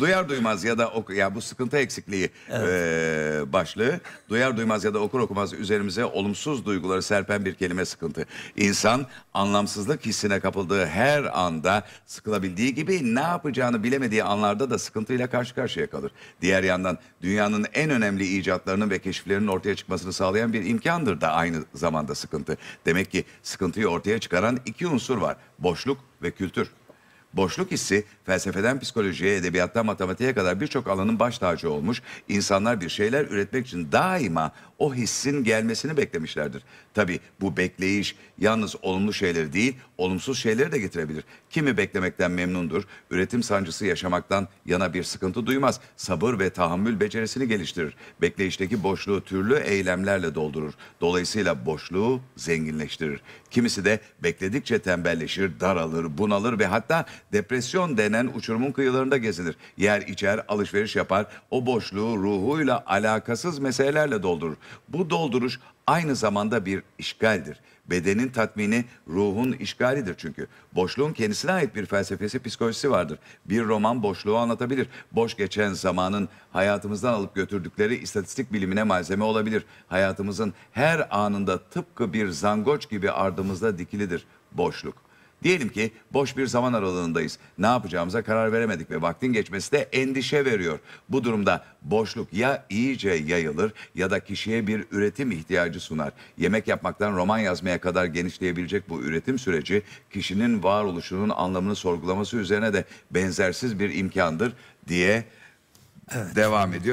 Duyar duymaz ya da oku, ya bu sıkıntı eksikliği evet. e, başlığı duyar duymaz ya da okur okumaz üzerimize olumsuz duyguları serpen bir kelime sıkıntı. İnsan anlamsızlık hissine kapıldığı her anda sıkılabildiği gibi ne yapacağını bilemediği anlarda da sıkıntıyla karşı karşıya kalır. Diğer yandan dünyanın en önemli icatlarının ve keşiflerinin ortaya çıkmasını sağlayan bir imkandır da aynı zamanda sıkıntı. Demek ki sıkıntıyı ortaya çıkaran iki unsur var. Boşluk ve kültür. Boşluk hissi felsefeden psikolojiye, edebiyattan matematiğe kadar birçok alanın baş tacı olmuş. İnsanlar bir şeyler üretmek için daima o hissin gelmesini beklemişlerdir. Tabi bu bekleyiş yalnız olumlu şeyleri değil, olumsuz şeyleri de getirebilir. Kimi beklemekten memnundur, üretim sancısı yaşamaktan yana bir sıkıntı duymaz. Sabır ve tahammül becerisini geliştirir. Bekleyişteki boşluğu türlü eylemlerle doldurur. Dolayısıyla boşluğu zenginleştirir. Kimisi de bekledikçe tembelleşir, daralır, bunalır ve hatta Depresyon denen uçurumun kıyılarında gezinir. Yer içer, alışveriş yapar, o boşluğu ruhuyla alakasız meselelerle doldurur. Bu dolduruş aynı zamanda bir işgaldir. Bedenin tatmini ruhun işgalidir çünkü. Boşluğun kendisine ait bir felsefesi, psikolojisi vardır. Bir roman boşluğu anlatabilir. Boş geçen zamanın hayatımızdan alıp götürdükleri istatistik bilimine malzeme olabilir. Hayatımızın her anında tıpkı bir zangoç gibi ardımızda dikilidir boşluk. Diyelim ki boş bir zaman aralığındayız. Ne yapacağımıza karar veremedik ve vaktin geçmesi de endişe veriyor. Bu durumda boşluk ya iyice yayılır ya da kişiye bir üretim ihtiyacı sunar. Yemek yapmaktan roman yazmaya kadar genişleyebilecek bu üretim süreci kişinin varoluşunun anlamını sorgulaması üzerine de benzersiz bir imkandır diye evet. devam ediyor.